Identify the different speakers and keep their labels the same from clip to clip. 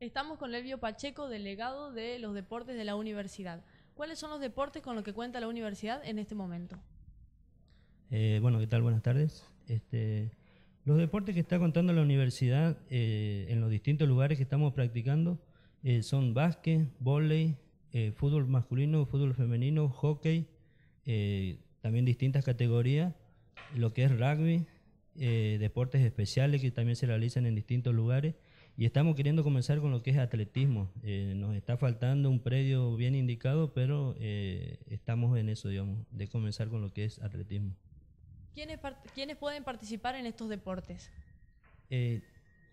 Speaker 1: Estamos con Elvio Pacheco, delegado de los deportes de la universidad. ¿Cuáles son los deportes con los que cuenta la universidad en este momento?
Speaker 2: Eh, bueno, ¿qué tal? Buenas tardes. Este, los deportes que está contando la universidad eh, en los distintos lugares que estamos practicando eh, son básquet, voleibol, fútbol masculino, fútbol femenino, hockey, también distintas categorías, lo que es rugby, eh, deportes especiales que también se realizan en distintos lugares. Y estamos queriendo comenzar con lo que es atletismo. Eh, nos está faltando un predio bien indicado, pero eh, estamos en eso, digamos, de comenzar con lo que es atletismo.
Speaker 1: ¿Quiénes, pueden participar en estos deportes?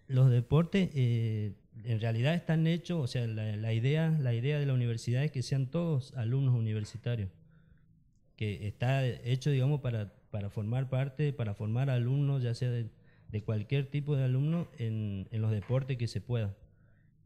Speaker 2: los deportes en realidad están hechos, o sea, la, idea, la idea de la universidad es que sean todos alumnos universitarios que está hecho, digamos, para, para formar parte, para formar alumnos, ya sea de, cualquier tipo de alumno, en, los deportes que se pueda.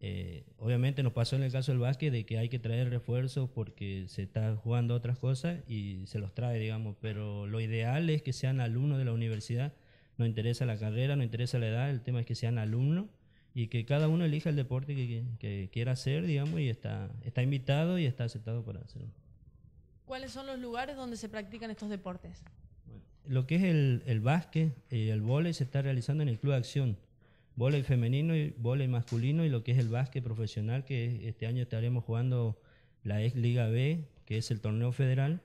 Speaker 2: Eh, obviamente nos pasó en el caso del básquet de que hay que traer refuerzos porque se está jugando otras cosas y se los trae, digamos, pero lo ideal es que sean alumnos de la universidad, no interesa la carrera, no interesa la edad, el tema es que sean alumnos y que cada uno elija el deporte que, quiera hacer, digamos, y está, está invitado y está aceptado para hacerlo.
Speaker 1: ¿Cuáles son los lugares donde se practican estos deportes?
Speaker 2: Lo que es el, el básquet y eh, el vóley se está realizando en el Club de Acción. Vóley femenino y vóley masculino y lo que es el básquet profesional, que este año estaremos jugando la ex Liga B, que es el torneo federal,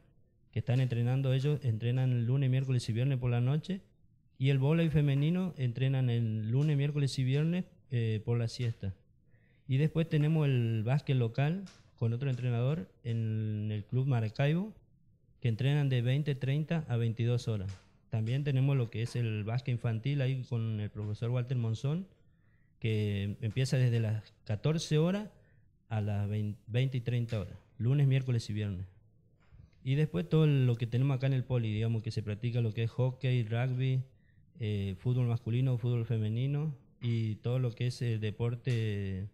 Speaker 2: que están entrenando ellos, entrenan el lunes, miércoles y viernes por la noche, y el vóley femenino entrenan el lunes, miércoles y viernes eh, por la siesta. Y después tenemos el básquet local, con otro entrenador en el Club Maracaibo, que entrenan de 20, 30 a 22 horas. También tenemos lo que es el básquet infantil ahí con el profesor Walter Monzón, que empieza desde las 14 horas a las 20 y 30 horas, lunes, miércoles y viernes. Y después todo lo que tenemos acá en el poli, digamos que se practica lo que es hockey, rugby, eh, fútbol masculino, fútbol femenino y todo lo que es el eh, deporte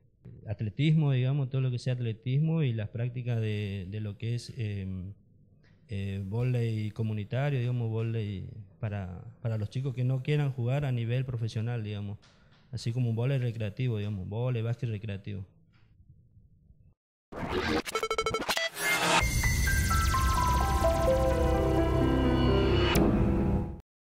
Speaker 2: atletismo, digamos, todo lo que sea atletismo y las prácticas de, de lo que es em, eh, eh, comunitario, digamos, volei para, para los chicos que no quieran jugar a nivel profesional, digamos, así como un volei recreativo, digamos, volei básquet recreativo.